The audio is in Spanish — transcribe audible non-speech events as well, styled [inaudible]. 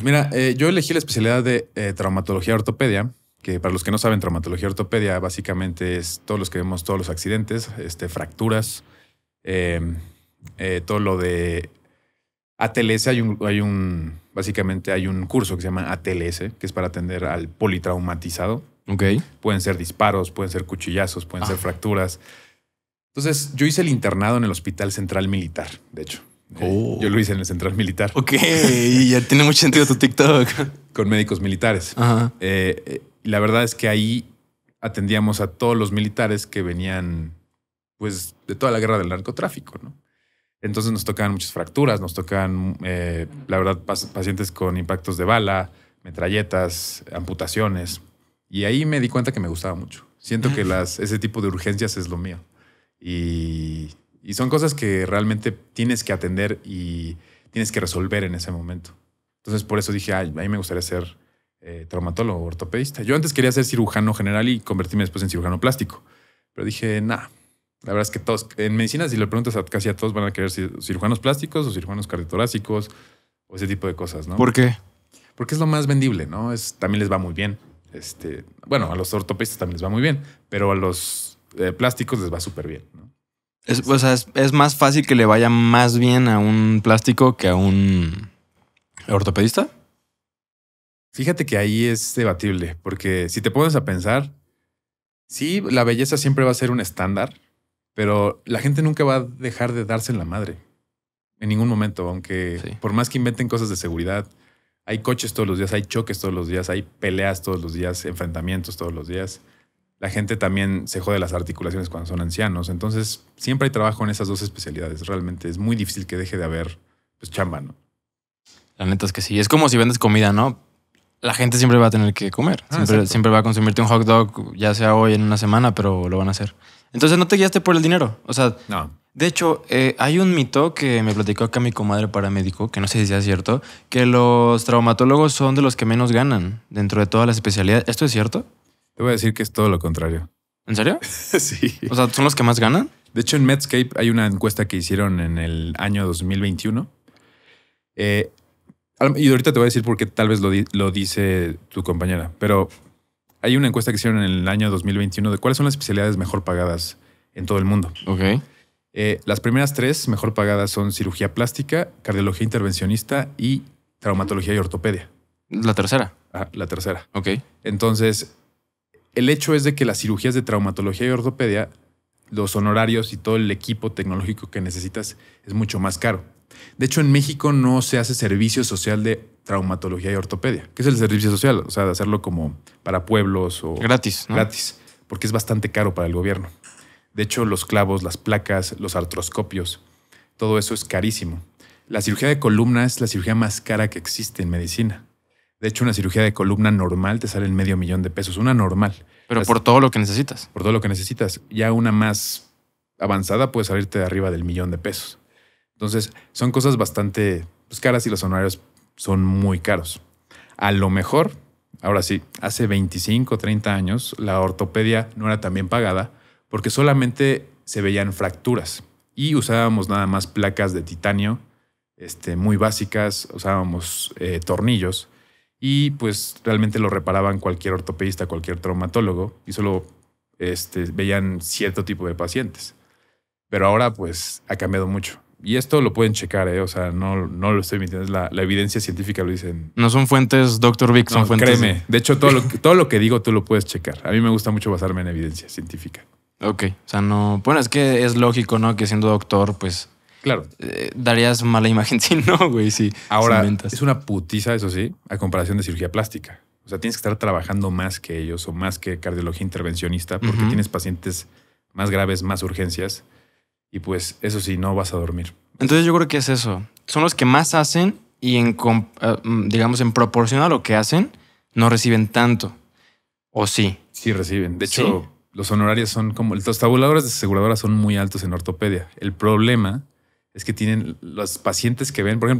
Pues mira, eh, yo elegí la especialidad de eh, traumatología ortopedia, que para los que no saben, traumatología ortopedia básicamente es todos los que vemos todos los accidentes, este, fracturas, em, eh, todo lo de ATLS, hay un, hay un, básicamente hay un curso que se llama ATLS, que es para atender al politraumatizado. Ok. Pueden ser disparos, pueden ser cuchillazos, pueden ah. ser fracturas. Entonces, yo hice el internado en el Hospital Central Militar, de hecho. Yo lo hice en el central militar. Ok, ya tiene mucho sentido tu TikTok. [laughs] Con médicos militares. Ajá. Eh, eh, la verdad es que ahí atendíamos a todos los militares que venían, pues, de toda la guerra del narcotráfico, ¿no? Entonces nos tocaban muchas fracturas, nos tocaban, eh, la verdad, pacientes con impactos de bala, metralletas, amputaciones. Y ahí me di cuenta que me gustaba mucho. Siento que ese tipo de urgencias es lo mío. Y y son cosas que realmente tienes que atender y tienes que resolver en ese momento. Entonces, por eso dije, a mí me gustaría ser traumatólogo eh, traumatólogo, ortopedista. Yo antes quería ser cirujano general y convertirme después en cirujano plástico. Pero dije, nada la verdad es que todos, en medicina, si le preguntas a casi a todos, van a querer cirujanos plásticos o cirujanos cardiotorácicos o ese tipo de cosas, ¿no? ¿Por qué? Porque es lo más vendible, ¿no? Es, también les va muy bien. Este, bueno, a los ortopedistas también les va muy bien, pero a los eh, plásticos les va súper bien. Es, es, más fácil que le vaya más bien a un plástico que a un ortopedista. Fíjate que ahí es debatible, porque si te pones a pensar, sí, la belleza siempre va a ser un estándar, pero la gente nunca va a dejar de darse en la madre. En ningún momento, aunque por más que inventen cosas de seguridad, hay coches todos los días, hay choques todos los días, hay peleas todos los días, enfrentamientos todos los días la gente también se jode las articulaciones cuando son ancianos. Entonces, siempre hay trabajo en esas dos especialidades. Realmente es muy difícil que deje de haber pues, chamba, ¿no? La neta es que sí. Es como si vendes comida, ¿no? La gente siempre va a tener que comer. Ah, siempre, va a consumirte un hot dog, ya sea hoy en una semana, pero lo van a hacer. Entonces, no te guiaste por el dinero. O sea, no. De hecho, eh, hay un mito que me platicó acá mi comadre paramédico, que no sé si sea cierto, que los traumatólogos son de los que menos ganan dentro de todas las especialidades. ¿Esto es cierto? Te voy a decir que es todo lo contrario. ¿En serio? [laughs] sí. O sea, ¿son los que más ganan? De hecho, en Medscape hay una encuesta que hicieron en el año 2021. Eh, y ahorita te voy a decir por qué tal vez lo, dice tu compañera, pero hay una encuesta que hicieron en el año 2021 de cuáles son las especialidades mejor pagadas en todo el mundo. Ok. Eh, las primeras tres mejor pagadas son cirugía plástica, cardiología intervencionista y traumatología y ortopedia. La tercera. Ah, la tercera. Ok. Entonces, el hecho es de que las cirugías de traumatología y ortopedia, los honorarios y todo el equipo tecnológico que necesitas es mucho más caro. De hecho, en México no se hace servicio social de traumatología y ortopedia, ¿Qué es el servicio social, o sea, de hacerlo como para pueblos o... Gratis. Gratis, porque es bastante caro para el gobierno. De hecho, los clavos, las placas, los artroscopios, todo eso es carísimo. La cirugía de columna es la cirugía más cara que existe en medicina. De hecho, una cirugía de columna normal te sale el medio millón de pesos, una normal. Pero por todo lo que necesitas. Por todo lo que necesitas. Ya una más avanzada puede salirte de arriba del millón de pesos. Entonces, son cosas bastante pues, caras y los honorarios son muy caros. A lo mejor, ahora sí, hace 25, 30 años, la ortopedia no era tan bien pagada porque solamente se veían fracturas y usábamos nada más placas de titanio este, muy básicas, usábamos eh, tornillos y pues realmente lo reparaban cualquier ortopedista, cualquier traumatólogo y solo este, veían cierto tipo de pacientes. Pero ahora pues ha cambiado mucho. Y esto lo pueden checar, ¿eh? o sea, no, no lo estoy mintiendo, la, evidencia científica lo dicen. No son fuentes, doctor Vic, son Créeme, de hecho todo lo, [laughs] todo lo que digo tú lo puedes checar. A mí me gusta mucho basarme en evidencia científica. Ok, o sea, no, bueno, es que es lógico, ¿no? Que siendo doctor, pues Claro. Eh, darías mala imagen [laughs] si no, güey, si Ahora, es una putiza, eso sí, a comparación de cirugía plástica. O sea, tienes que estar trabajando más que ellos o más que cardiología intervencionista porque tienes pacientes más graves, más urgencias. Y pues eso sí, no vas a dormir. Entonces yo creo que es eso. Son los que más hacen y en, ah, mm, digamos, en proporción a lo que hacen, no reciben tanto. ¿O sí? Sí reciben. De hecho, los honorarios son como... Los tabuladores de aseguradoras son muy altos en ortopedia. El problema es que tienen los pacientes que ven, por ejemplo,